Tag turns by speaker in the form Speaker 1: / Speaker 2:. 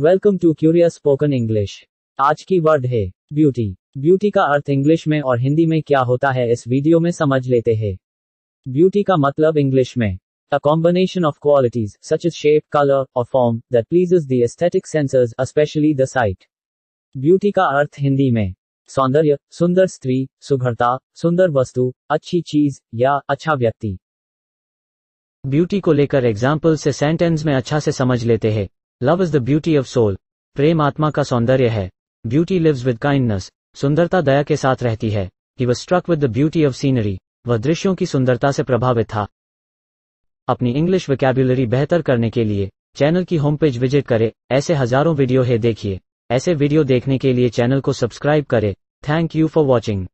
Speaker 1: welcome to curious spoken English आज की word है ब्यूटी ब्यूटी का अर्थ इंग्लिश में और हिंदी में क्या होता है इस वीडियो में समझ लेते हैं ब्यूटी का मतलब इंग्लिश में a combination of qualities such is shape colour और form that pleases the aesthetic sensors specially the sight beauty का अर्थ हिंदी में सौंदर्य सुंदर स्त्री सुघरता सुंदर वस्तु अच्छी चीज या अच्छा व्यक्ति ब्यूटी को लेकर एग्जाम्पल से सेंटेंस में अच्छा से समझ लेते हैं love is the beauty of soul प्रेम आत्मा का सौंदर्य है ब्यूटी लिव्स विद काइंडनेस सुंदरता दया के साथ रहती है he was struck with the beauty of scenery वह दृश्यों की सुंदरता से प्रभावित था अपनी इंग्लिश वैकैबुलरी बेहतर करने के लिए चैनल की होम पेज विजिट करें ऐसे हजारों वीडियो है देखिए ऐसे वीडियो देखने के लिए चैनल को सब्सक्राइब करें थैंक यू फॉर
Speaker 2: वॉचिंग